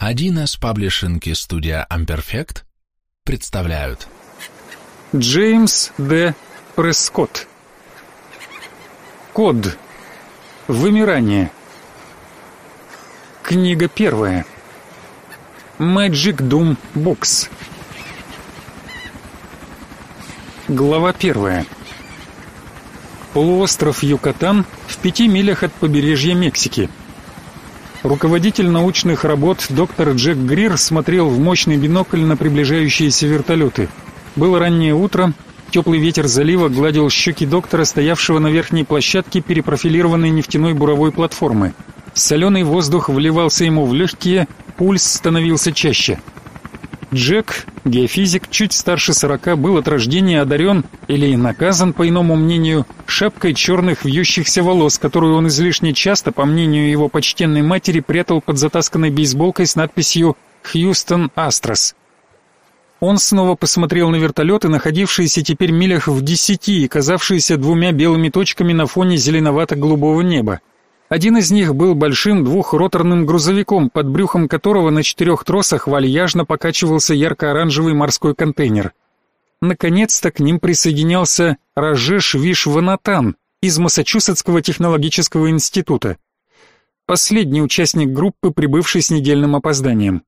Один из паблишинки студия Amperfect представляют Джеймс Д. Прескотт Код Вымирание Книга первая Magic Doom Box Глава первая Полуостров Юкатан в пяти милях от побережья Мексики – Руководитель научных работ доктор Джек Грир смотрел в мощный бинокль на приближающиеся вертолеты. Было раннее утро, теплый ветер залива гладил щеки доктора, стоявшего на верхней площадке перепрофилированной нефтяной буровой платформы. Соленый воздух вливался ему в легкие, пульс становился чаще. Джек, геофизик, чуть старше сорока, был от рождения одарен или наказан, по иному мнению, шапкой черных вьющихся волос, которую он излишне часто, по мнению его почтенной матери, прятал под затасканной бейсболкой с надписью «Хьюстон Астрос». Он снова посмотрел на вертолеты, находившиеся теперь милях в десяти и казавшиеся двумя белыми точками на фоне зеленовато-голубого неба. Один из них был большим двухроторным грузовиком, под брюхом которого на четырех тросах вальяжно покачивался ярко-оранжевый морской контейнер. Наконец-то к ним присоединялся Рожеш Вишванатан из Массачусетского технологического института. Последний участник группы, прибывший с недельным опозданием.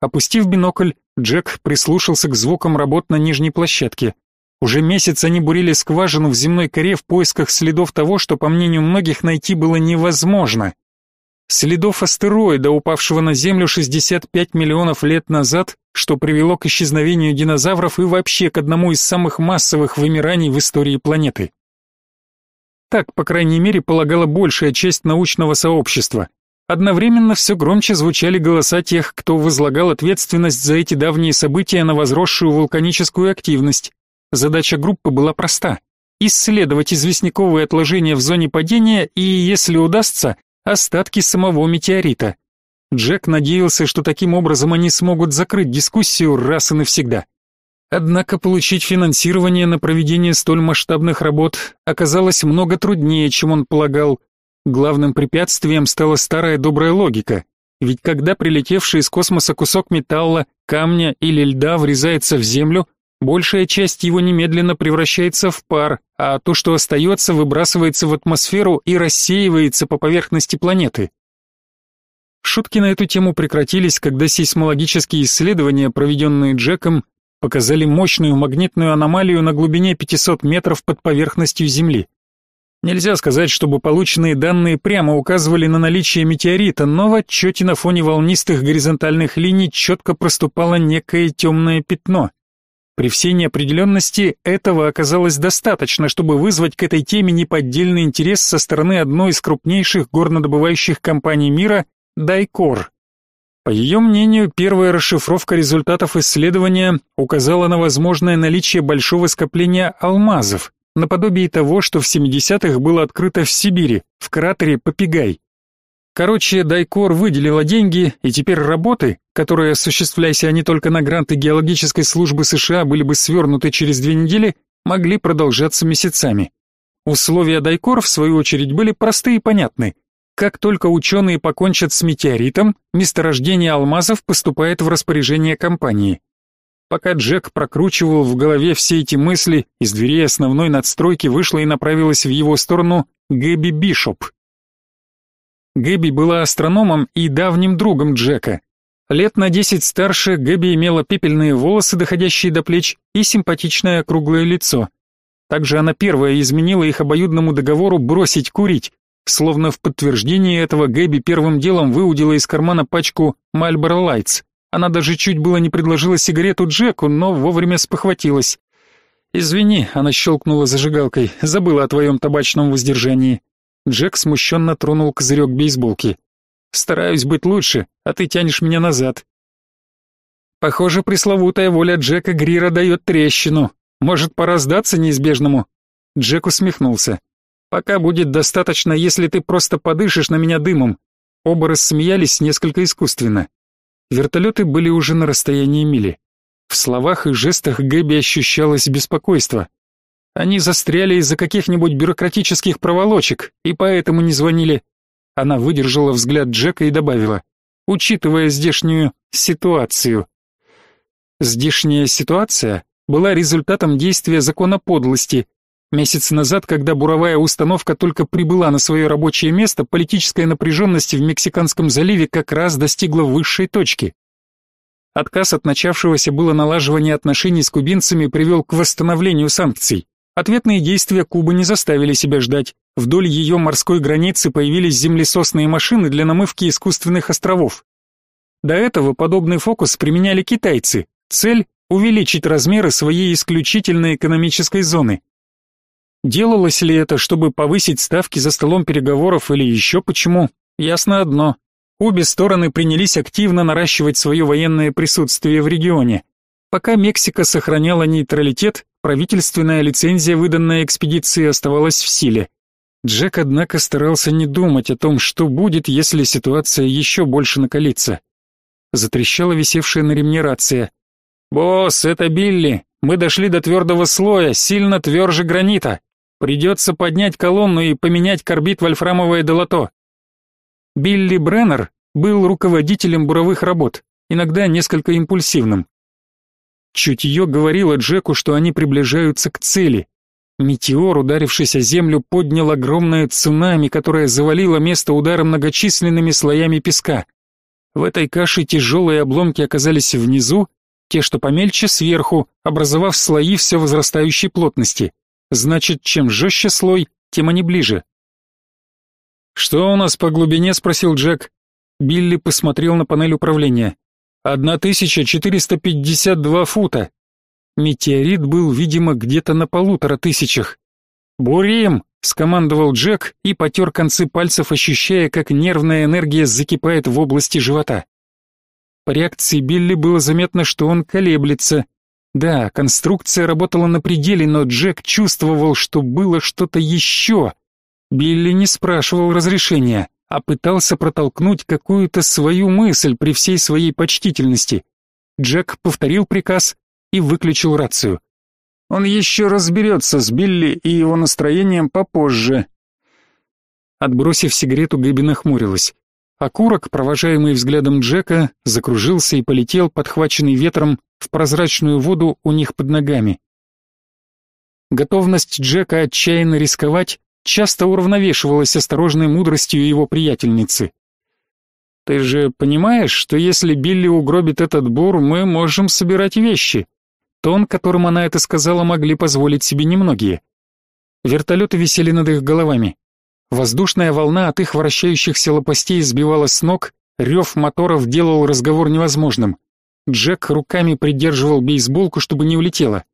Опустив бинокль, Джек прислушался к звукам работ на нижней площадке. Уже месяц они бурили скважину в земной коре в поисках следов того, что, по мнению многих, найти было невозможно. Следов астероида, упавшего на Землю 65 миллионов лет назад, что привело к исчезновению динозавров и вообще к одному из самых массовых вымираний в истории планеты. Так, по крайней мере, полагала большая часть научного сообщества. Одновременно все громче звучали голоса тех, кто возлагал ответственность за эти давние события на возросшую вулканическую активность, Задача группы была проста – исследовать известняковые отложения в зоне падения и, если удастся, остатки самого метеорита. Джек надеялся, что таким образом они смогут закрыть дискуссию раз и навсегда. Однако получить финансирование на проведение столь масштабных работ оказалось много труднее, чем он полагал. Главным препятствием стала старая добрая логика. Ведь когда прилетевший из космоса кусок металла, камня или льда врезается в Землю, Большая часть его немедленно превращается в пар, а то, что остается, выбрасывается в атмосферу и рассеивается по поверхности планеты. Шутки на эту тему прекратились, когда сейсмологические исследования, проведенные Джеком, показали мощную магнитную аномалию на глубине 500 метров под поверхностью Земли. Нельзя сказать, чтобы полученные данные прямо указывали на наличие метеорита, но в отчете на фоне волнистых горизонтальных линий четко проступало некое темное пятно. При всей неопределенности этого оказалось достаточно, чтобы вызвать к этой теме неподдельный интерес со стороны одной из крупнейших горнодобывающих компаний мира – Дайкор. По ее мнению, первая расшифровка результатов исследования указала на возможное наличие большого скопления алмазов, наподобие того, что в 70-х было открыто в Сибири, в кратере Попигай. Короче, Дайкор выделила деньги, и теперь работы, которые, осуществляясь они только на гранты геологической службы США, были бы свернуты через две недели, могли продолжаться месяцами. Условия Дайкор, в свою очередь, были просты и понятны. Как только ученые покончат с метеоритом, месторождение алмазов поступает в распоряжение компании. Пока Джек прокручивал в голове все эти мысли, из дверей основной надстройки вышла и направилась в его сторону Гэби Бишоп. Гэби была астрономом и давним другом Джека. Лет на десять старше Гэби имела пепельные волосы, доходящие до плеч, и симпатичное круглое лицо. Также она первая изменила их обоюдному договору бросить курить. Словно в подтверждение этого Гэби первым делом выудила из кармана пачку Marlboro Lights. Она даже чуть было не предложила сигарету Джеку, но вовремя спохватилась. «Извини», — она щелкнула зажигалкой, — «забыла о твоем табачном воздержании». Джек смущенно тронул козырек бейсболки. «Стараюсь быть лучше, а ты тянешь меня назад». «Похоже, пресловутая воля Джека Грира дает трещину. Может, пора сдаться неизбежному?» Джек усмехнулся. «Пока будет достаточно, если ты просто подышишь на меня дымом». Оба рассмеялись несколько искусственно. Вертолеты были уже на расстоянии мили. В словах и жестах Гэби ощущалось беспокойство. Они застряли из-за каких-нибудь бюрократических проволочек и поэтому не звонили. Она выдержала взгляд Джека и добавила, учитывая здешнюю ситуацию. Здешняя ситуация была результатом действия закона подлости. Месяц назад, когда буровая установка только прибыла на свое рабочее место, политическая напряженность в Мексиканском заливе как раз достигла высшей точки. Отказ от начавшегося было налаживания отношений с кубинцами привел к восстановлению санкций. Ответные действия Кубы не заставили себя ждать. Вдоль ее морской границы появились землесосные машины для намывки искусственных островов. До этого подобный фокус применяли китайцы. Цель – увеличить размеры своей исключительной экономической зоны. Делалось ли это, чтобы повысить ставки за столом переговоров или еще почему? Ясно одно. Обе стороны принялись активно наращивать свое военное присутствие в регионе. Пока Мексика сохраняла нейтралитет, Правительственная лицензия, выданная экспедиции, оставалась в силе. Джек, однако, старался не думать о том, что будет, если ситуация еще больше накалится. Затрещала висевшая на ремне рация. «Босс, это Билли! Мы дошли до твердого слоя, сильно тверже гранита! Придется поднять колонну и поменять корбит вольфрамовое долото!» Билли Бреннер был руководителем буровых работ, иногда несколько импульсивным. Чутье говорило Джеку, что они приближаются к цели. Метеор, ударившийся землю, поднял огромное цунами, которое завалило место удара многочисленными слоями песка. В этой каше тяжелые обломки оказались внизу, те, что помельче, сверху, образовав слои все возрастающей плотности. Значит, чем жестче слой, тем они ближе. «Что у нас по глубине?» — спросил Джек. Билли посмотрел на панель управления. 1452 фута. Метеорит был, видимо, где-то на полутора тысячах. «Бурим!» — скомандовал Джек и потер концы пальцев, ощущая, как нервная энергия закипает в области живота. По реакции Билли было заметно, что он колеблется. Да, конструкция работала на пределе, но Джек чувствовал, что было что-то еще. Билли не спрашивал разрешения а пытался протолкнуть какую-то свою мысль при всей своей почтительности. Джек повторил приказ и выключил рацию. Он еще разберется с Билли и его настроением попозже. Отбросив сигарету, Гэби нахмурилась. Окурок, провожаемый взглядом Джека, закружился и полетел, подхваченный ветром, в прозрачную воду у них под ногами. Готовность Джека отчаянно рисковать часто уравновешивалась осторожной мудростью его приятельницы. «Ты же понимаешь, что если Билли угробит этот бур, мы можем собирать вещи?» Тон, которым она это сказала, могли позволить себе немногие. Вертолеты висели над их головами. Воздушная волна от их вращающихся лопастей сбивала с ног, рев моторов делал разговор невозможным. Джек руками придерживал бейсболку, чтобы не улетела.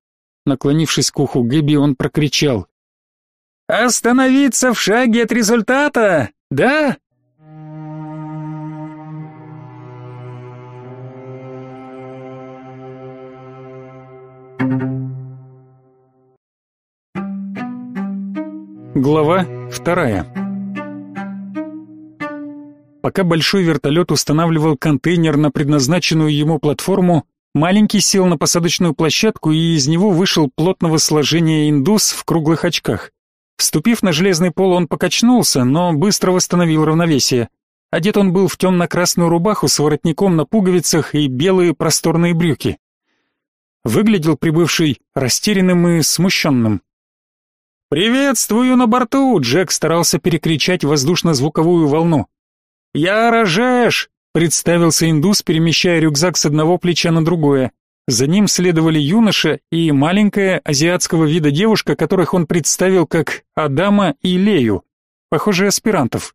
Наклонившись к уху Гэби, он прокричал. Остановиться в шаге от результата, да? Глава вторая. Пока большой вертолет устанавливал контейнер на предназначенную ему платформу, маленький сел на посадочную площадку и из него вышел плотного сложения индус в круглых очках. Вступив на железный пол, он покачнулся, но быстро восстановил равновесие. Одет он был в темно-красную рубаху с воротником на пуговицах и белые просторные брюки. Выглядел прибывший растерянным и смущенным. «Приветствую на борту!» — Джек старался перекричать воздушно-звуковую волну. «Я Рожеш!» — представился индус, перемещая рюкзак с одного плеча на другое. За ним следовали юноша и маленькая азиатского вида девушка, которых он представил как Адама и Лею, похожие аспирантов.